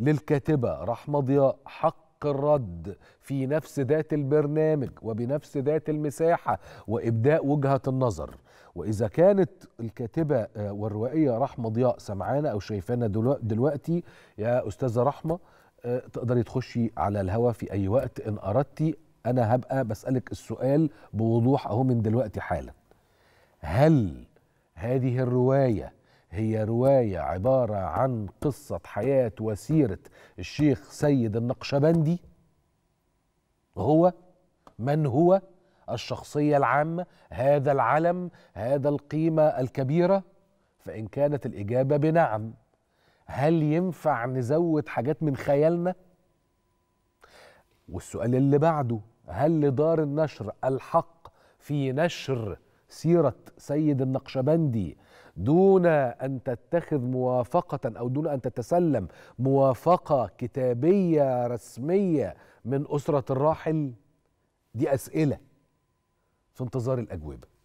للكاتبة رحمة ضياء حق الرد في نفس ذات البرنامج وبنفس ذات المساحة وإبداء وجهة النظر وإذا كانت الكاتبة آه، والروائية رحمة ضياء سمعانا أو شايفانا دلوقتي يا أستاذة رحمة آه، تقدري تخشي على الهوا في أي وقت إن أردتي أنا هبقى بسألك السؤال بوضوح أهو من دلوقتي حالا هل هذه الرواية هي رواية عبارة عن قصة حياة وسيرة الشيخ سيد النقشبندي هو من هو الشخصية العامة هذا العلم هذا القيمة الكبيرة فإن كانت الإجابة بنعم هل ينفع نزود حاجات من خيالنا؟ والسؤال اللي بعده هل لدار النشر الحق في نشر سيرة سيد النقشبندي دون أن تتخذ موافقة أو دون أن تتسلم موافقة كتابية رسمية من أسرة الراحل دي أسئلة في انتظار الأجوبة